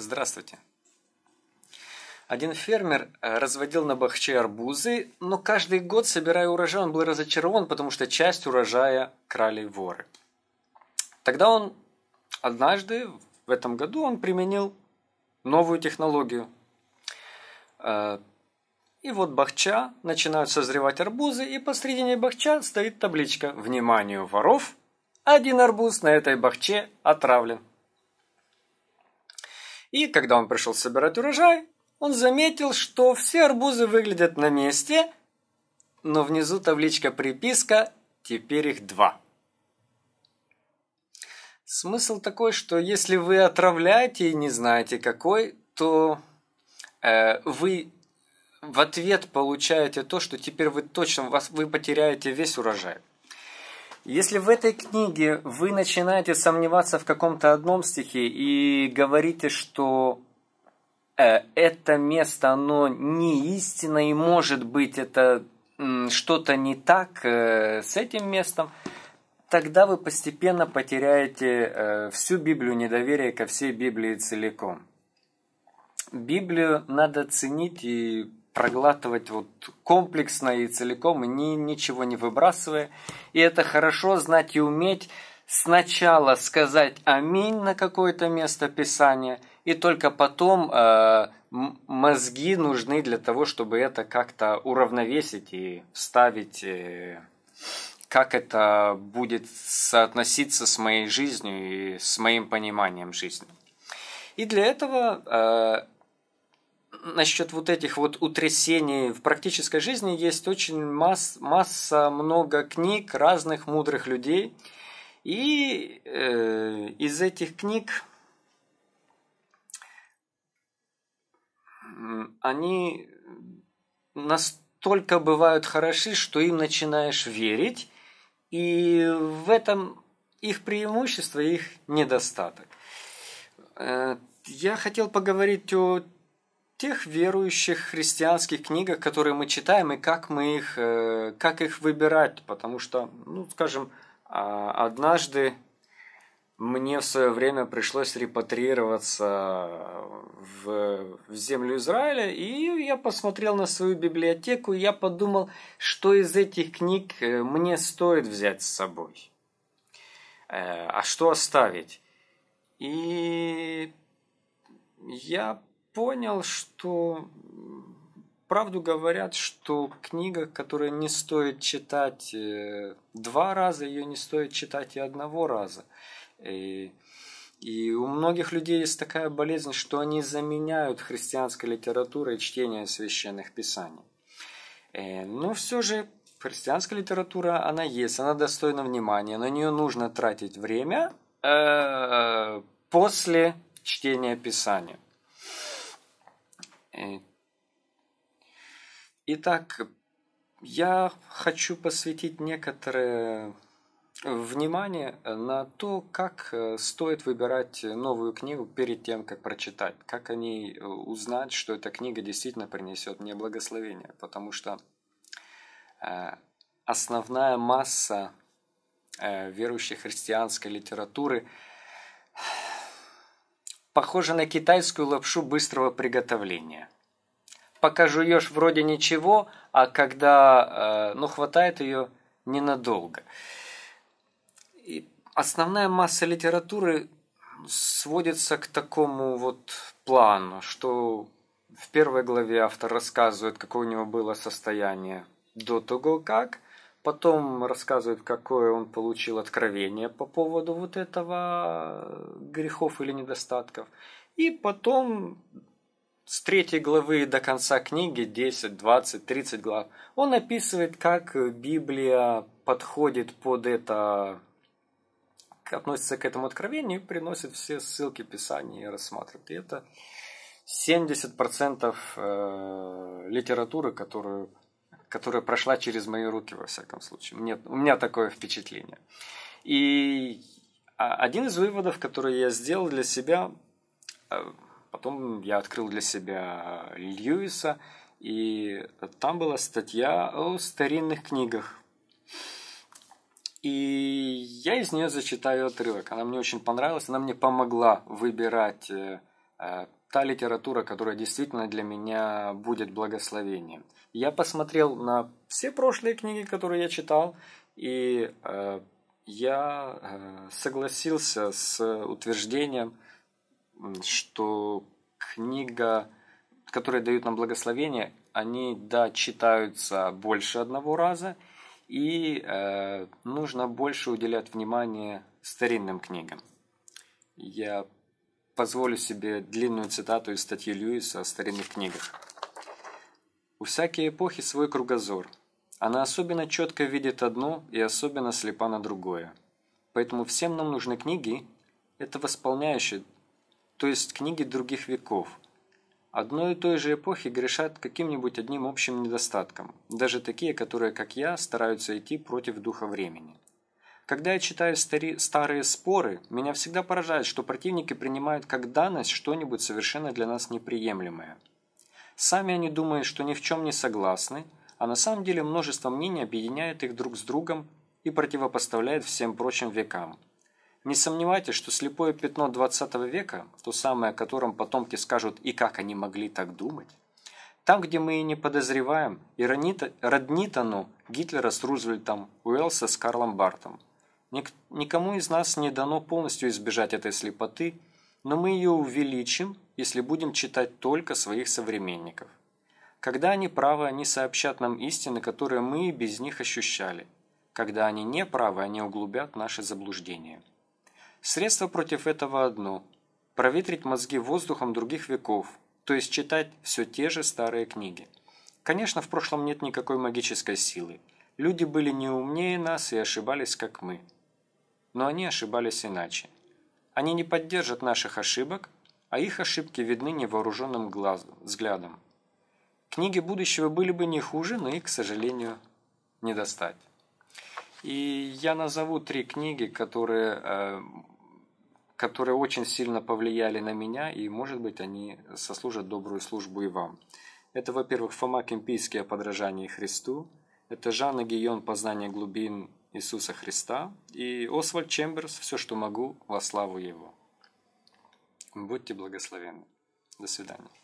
Здравствуйте. Один фермер э, разводил на бахче арбузы, но каждый год, собирая урожай, он был разочарован, потому что часть урожая крали воры. Тогда он однажды, в этом году, он применил новую технологию. Э, и вот бахча, начинают созревать арбузы, и посредине бахча стоит табличка «Вниманию воров! Один арбуз на этой бахче отравлен». И когда он пришел собирать урожай, он заметил, что все арбузы выглядят на месте, но внизу табличка приписка «Теперь их два». Смысл такой, что если вы отравляете и не знаете какой, то э, вы в ответ получаете то, что теперь вы точно вас, вы потеряете весь урожай. Если в этой книге вы начинаете сомневаться в каком-то одном стихе и говорите, что э, это место, оно не истинно и может быть это что-то не так э, с этим местом, тогда вы постепенно потеряете э, всю Библию недоверие ко всей Библии целиком. Библию надо ценить и проглатывать вот комплексно и целиком, и ни, ничего не выбрасывая. И это хорошо знать и уметь сначала сказать аминь на какое-то место Писания, и только потом э, мозги нужны для того, чтобы это как-то уравновесить и вставить, э, как это будет соотноситься с моей жизнью и с моим пониманием жизни. И для этого э, насчет вот этих вот утрясений в практической жизни есть очень масс, масса много книг разных мудрых людей. И э, из этих книг они настолько бывают хороши, что им начинаешь верить, и в этом их преимущество, их недостаток. Э, я хотел поговорить о тех верующих христианских книгах, которые мы читаем, и как мы их, э, как их выбирать, потому что, ну, скажем, а, однажды мне в свое время пришлось репатриироваться в, в землю Израиля, и я посмотрел на свою библиотеку, и я подумал, что из этих книг э, мне стоит взять с собой, э, а что оставить. И я понял, что правду говорят, что книга, которая не стоит читать э, два раза, ее не стоит читать и одного раза. И, и у многих людей есть такая болезнь, что они заменяют христианской литературой чтение священных писаний. Э, но все же христианская литература, она есть, она достойна внимания, на нее нужно тратить время э, после чтения Писания. Итак, я хочу посвятить некоторое внимание э, на то, как э, стоит выбирать новую книгу перед тем, как прочитать, как о ней э, узнать, что эта книга действительно принесет мне благословение, потому что основная масса верующей христианской литературы Похоже на китайскую лапшу быстрого приготовления. Пока жуешь вроде ничего, а когда, э, ну, хватает ее ненадолго. И основная масса литературы сводится к такому вот плану, что в первой главе автор рассказывает, какое у него было состояние до того как – Потом рассказывает, какое он получил откровение по поводу вот этого э, грехов или недостатков. И потом с третьей главы до конца книги, 10, 20, 30 глав, он описывает, как Библия подходит под это, относится к этому откровению и приносит все ссылки Писания и рассматривает. И это 70% э, литературы, которую которая прошла через мои руки, во всяком случае. Мне, у меня такое впечатление. И а, один из выводов, который я сделал для себя, э, потом я открыл для себя Льюиса, и там была статья о старинных книгах. И я из нее зачитаю отрывок. Она мне очень понравилась, она мне помогла выбирать э, э, та литература, которая действительно для меня будет благословением. Я посмотрел на все прошлые книги, которые я читал, и э, я э, согласился с утверждением, что книга, которые дают нам благословение, они, да, читаются больше одного раза, и э, нужно больше уделять внимание старинным книгам. Я позволю себе длинную цитату из статьи Льюиса о старинных книгах. «У всякой эпохи свой кругозор. Она особенно четко видит одно и особенно слепа на другое. Поэтому всем нам нужны книги, это восполняющие, то есть книги других веков. Одной и той же эпохи грешат каким-нибудь одним общим недостатком, даже такие, которые, как я, стараются идти против духа времени. Когда я читаю стари... старые споры, меня всегда поражает, что противники принимают как данность что-нибудь совершенно для нас неприемлемое. Сами они думают, что ни в чем не согласны, а на самом деле множество мнений объединяет их друг с другом и противопоставляет всем прочим векам. Не сомневайтесь, что слепое пятно 20 века, то самое, о котором потомки скажут и как они могли так думать, там, где мы и не подозреваем, и роднит оно Гитлера с Рузвельтом, Уэллса с Карлом Бартом – Ник никому из нас не дано полностью избежать этой слепоты, но мы ее увеличим, если будем читать только своих современников. Когда они правы, они сообщат нам истины, которые мы и без них ощущали. Когда они не правы, они углубят наши заблуждения. Средство против этого одно – проветрить мозги воздухом других веков, то есть читать все те же старые книги. Конечно, в прошлом нет никакой магической силы. Люди были не умнее нас и ошибались, как мы – но они ошибались иначе. Они не поддержат наших ошибок, а их ошибки видны невооруженным глазом, взглядом. Книги будущего были бы не хуже, но их, к сожалению, не достать. И я назову три книги, которые, э, которые очень сильно повлияли на меня, и, может быть, они сослужат добрую службу и вам. Это, во-первых, Фома Кемпийский о подражании Христу, это Жанна Гион «Познание глубин Иисуса Христа и Освальд Чемберс «Все, что могу, во славу Его». Будьте благословенны. До свидания.